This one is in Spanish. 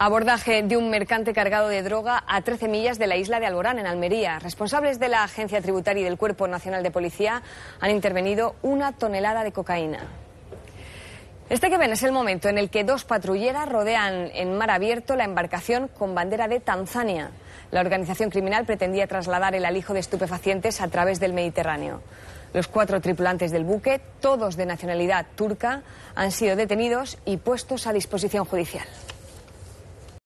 Abordaje de un mercante cargado de droga a 13 millas de la isla de Alborán, en Almería. Responsables de la Agencia Tributaria y del Cuerpo Nacional de Policía han intervenido una tonelada de cocaína. Este que ven es el momento en el que dos patrulleras rodean en mar abierto la embarcación con bandera de Tanzania. La organización criminal pretendía trasladar el alijo de estupefacientes a través del Mediterráneo. Los cuatro tripulantes del buque, todos de nacionalidad turca, han sido detenidos y puestos a disposición judicial.